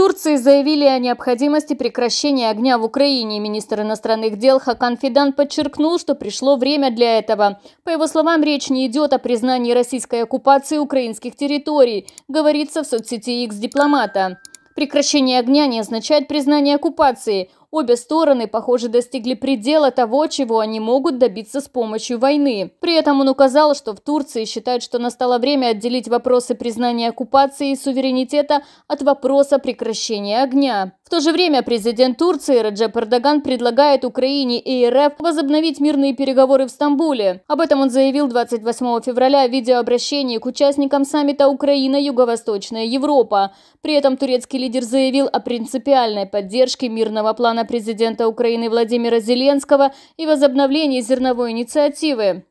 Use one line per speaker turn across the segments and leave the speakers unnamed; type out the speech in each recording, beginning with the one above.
Турции заявили о необходимости прекращения огня в Украине. Министр иностранных дел Хакан Фидан подчеркнул, что пришло время для этого. По его словам, речь не идет о признании российской оккупации украинских территорий, говорится в соцсети X дипломата. Прекращение огня не означает признание оккупации. Обе стороны, похоже, достигли предела того, чего они могут добиться с помощью войны. При этом он указал, что в Турции считают, что настало время отделить вопросы признания оккупации и суверенитета от вопроса прекращения огня. В то же время президент Турции Раджеп Эрдоган предлагает Украине и РФ возобновить мирные переговоры в Стамбуле. Об этом он заявил 28 февраля в видеообращении к участникам саммита «Украина-Юго-Восточная Европа». При этом турецкий лидер заявил о принципиальной поддержке мирного плана плана президента Украины Владимира Зеленского и возобновлении зерновой инициативы.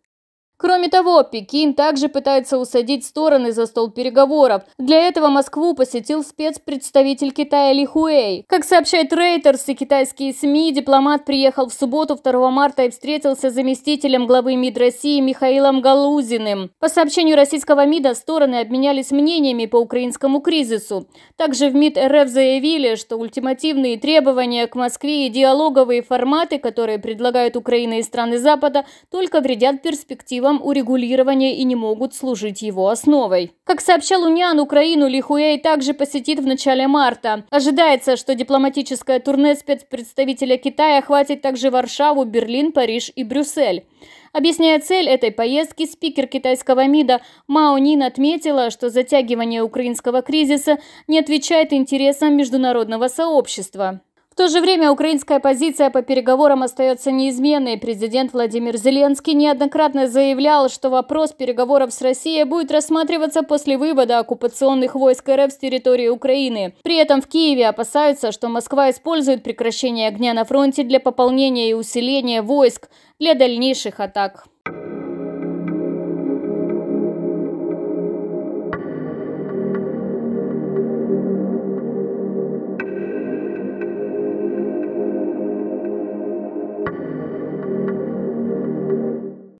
Кроме того, Пекин также пытается усадить стороны за стол переговоров. Для этого Москву посетил спецпредставитель Китая Ли Хуэй. Как сообщает Reuters и китайские СМИ, дипломат приехал в субботу 2 марта и встретился с заместителем главы МИД России Михаилом Галузиным. По сообщению российского МИДа, стороны обменялись мнениями по украинскому кризису. Также в МИД РФ заявили, что ультимативные требования к Москве и диалоговые форматы, которые предлагают Украина и страны Запада, только вредят перспективам способом урегулирования и не могут служить его основой. Как сообщал Униан, Украину Лихуэй также посетит в начале марта. Ожидается, что дипломатическое турне спецпредставителя Китая охватит также Варшаву, Берлин, Париж и Брюссель. Объясняя цель этой поездки, спикер китайского МИДа Мао Нин отметила, что затягивание украинского кризиса не отвечает интересам международного сообщества. В то же время украинская позиция по переговорам остается неизменной. Президент Владимир Зеленский неоднократно заявлял, что вопрос переговоров с Россией будет рассматриваться после вывода оккупационных войск РФ с территории Украины. При этом в Киеве опасаются, что Москва использует прекращение огня на фронте для пополнения и усиления войск для дальнейших атак.